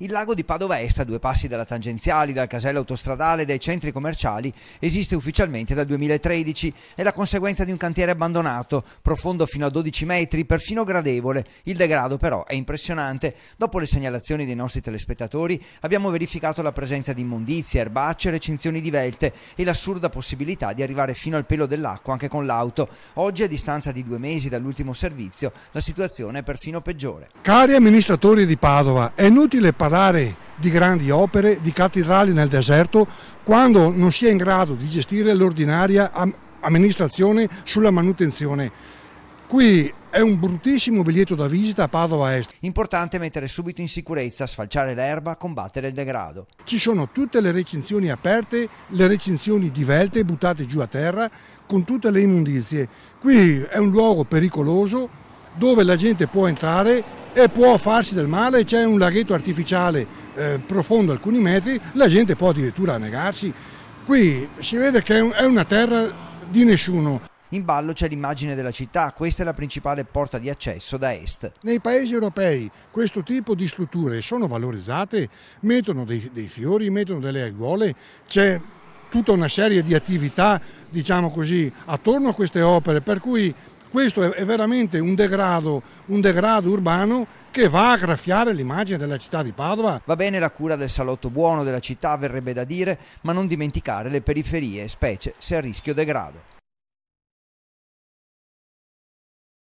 Il lago di Padova Est, a due passi dalla tangenziale, dal casello autostradale e dai centri commerciali, esiste ufficialmente dal 2013. È la conseguenza di un cantiere abbandonato, profondo fino a 12 metri, perfino gradevole. Il degrado però è impressionante. Dopo le segnalazioni dei nostri telespettatori abbiamo verificato la presenza di immondizie, erbacce, recinzioni di velte e l'assurda possibilità di arrivare fino al pelo dell'acqua anche con l'auto. Oggi, a distanza di due mesi dall'ultimo servizio, la situazione è perfino peggiore. Cari amministratori di Padova, è inutile parlare parlare di grandi opere, di cattedrali nel deserto, quando non si è in grado di gestire l'ordinaria amministrazione sulla manutenzione. Qui è un bruttissimo biglietto da visita a Padova Est. Importante mettere subito in sicurezza, sfalciare l'erba, combattere il degrado. Ci sono tutte le recinzioni aperte, le recinzioni divelte, buttate giù a terra, con tutte le immondizie. Qui è un luogo pericoloso dove la gente può entrare e può farsi del male, c'è un laghetto artificiale eh, profondo alcuni metri, la gente può addirittura annegarsi. Qui si vede che è, è una terra di nessuno. In ballo c'è l'immagine della città, questa è la principale porta di accesso da est. Nei paesi europei questo tipo di strutture sono valorizzate, mettono dei, dei fiori, mettono delle aiuole, c'è tutta una serie di attività, diciamo così, attorno a queste opere, per cui questo è veramente un degrado, un degrado, urbano che va a graffiare l'immagine della città di Padova. Va bene la cura del salotto buono della città, verrebbe da dire, ma non dimenticare le periferie, specie se a rischio degrado.